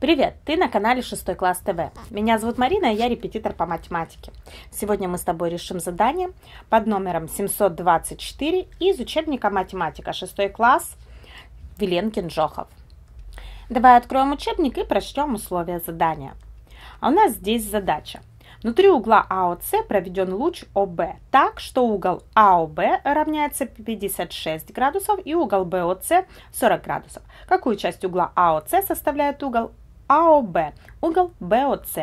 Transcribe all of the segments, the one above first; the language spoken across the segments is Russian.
Привет, ты на канале 6 класс ТВ. Меня зовут Марина, я репетитор по математике. Сегодня мы с тобой решим задание под номером 724 из учебника математика 6 класс Виленкин Жохов. Давай откроем учебник и прочтем условия задания. А у нас здесь задача Внутри угла АОС проведен луч ОБ так, что угол АОБ равняется 56 градусов и угол БОС 40 градусов. Какую часть угла АОС составляет угол АОБ? Угол БОС.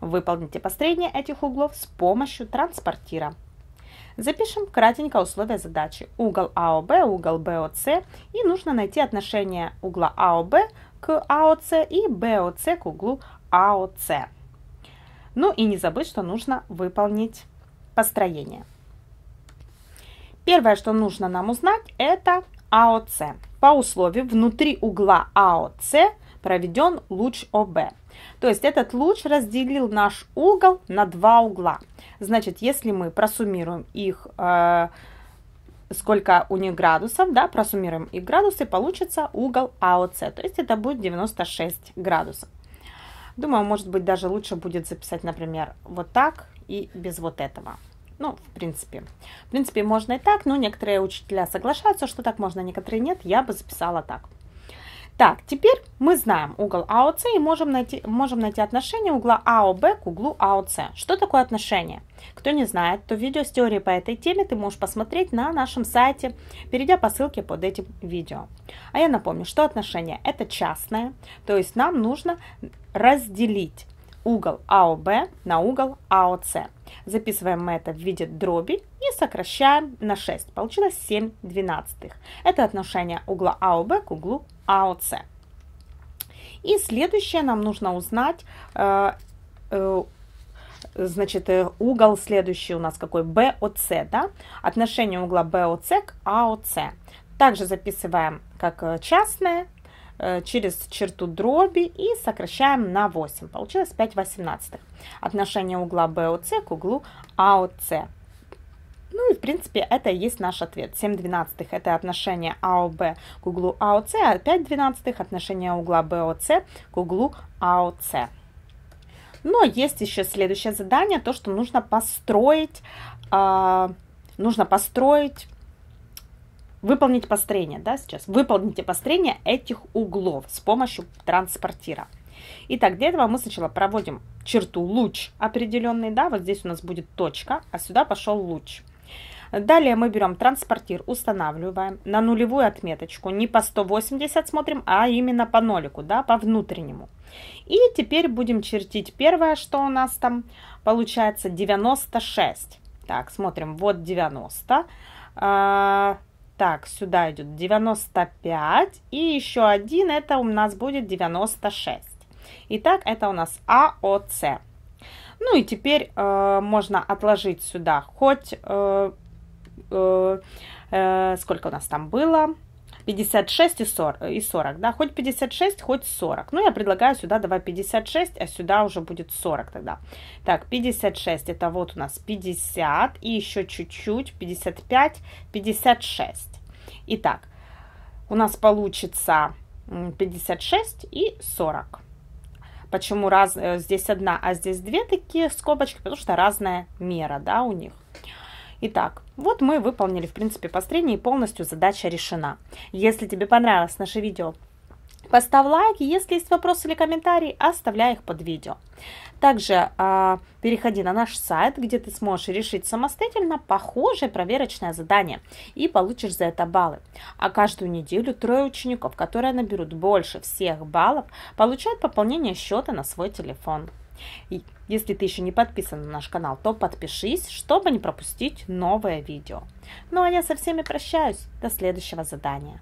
Выполните построение этих углов с помощью транспортира. Запишем кратенько условия задачи. Угол АОБ, угол БОС. И нужно найти отношение угла АОБ к АОС и БОС к углу АОС. Ну и не забыть, что нужно выполнить построение. Первое, что нужно нам узнать, это АОС. По условию внутри угла АОС проведен луч ОБ. То есть этот луч разделил наш угол на два угла. Значит, если мы просуммируем их, э, сколько у них градусов, да, просуммируем их градусы, получится угол АОС. То есть это будет 96 градусов. Думаю, может быть, даже лучше будет записать, например, вот так и без вот этого. Ну, в принципе. В принципе, можно и так, но некоторые учителя соглашаются, что так можно, некоторые нет. Я бы записала так. Так, теперь мы знаем угол АОС и можем найти, можем найти отношение угла АОБ к углу АОС. Что такое отношение? Кто не знает, то видео с теорией по этой теме ты можешь посмотреть на нашем сайте, перейдя по ссылке под этим видео. А я напомню, что отношение это частное, то есть нам нужно разделить угол АОБ на угол АОС. Записываем мы это в виде дроби и сокращаем на 6. Получилось 7 двенадцатых. Это отношение угла АОБ к углу АОЦ. И следующее нам нужно узнать, э, э, значит, э, угол следующий у нас какой? БОЦ, да? Отношение угла БОЦ к АОЦ. Также записываем как частное через черту дроби и сокращаем на 8. Получилось 5 восемнадцатых. Отношение угла БОЦ к углу АОЦ в принципе, это и есть наш ответ. 7 двенадцатых – это отношение АОБ к углу АОС, а 5 а двенадцатых – отношение угла БОС к углу АОС. Но есть еще следующее задание, то, что нужно построить, э, нужно построить выполнить построение, да, сейчас, выполните построение этих углов с помощью транспортира. Итак, для этого мы сначала проводим черту луч определенный, да, вот здесь у нас будет точка, а сюда пошел луч. Далее мы берем транспортир, устанавливаем на нулевую отметочку. Не по 180 смотрим, а именно по нолику, да, по внутреннему. И теперь будем чертить первое, что у нас там получается 96. Так, смотрим, вот 90. А, так, сюда идет 95. И еще один, это у нас будет 96. Итак, это у нас АОЦ. Ну и теперь э, можно отложить сюда хоть э, Э, э, сколько у нас там было? 56 и 40, и 40, да, хоть 56, хоть 40. Ну, я предлагаю сюда давай 56, а сюда уже будет 40 тогда. Так, 56, это вот у нас 50, и еще чуть-чуть, 55, 56. Итак, у нас получится 56 и 40. Почему раз, э, здесь одна, а здесь две такие скобочки? Потому что разная мера, да, у них. Итак, вот мы выполнили, в принципе, построение и полностью задача решена. Если тебе понравилось наше видео, Поставь лайк, если есть вопросы или комментарии, оставляй их под видео. Также э, переходи на наш сайт, где ты сможешь решить самостоятельно похожее проверочное задание и получишь за это баллы. А каждую неделю трое учеников, которые наберут больше всех баллов, получают пополнение счета на свой телефон. И если ты еще не подписан на наш канал, то подпишись, чтобы не пропустить новое видео. Ну а я со всеми прощаюсь. До следующего задания.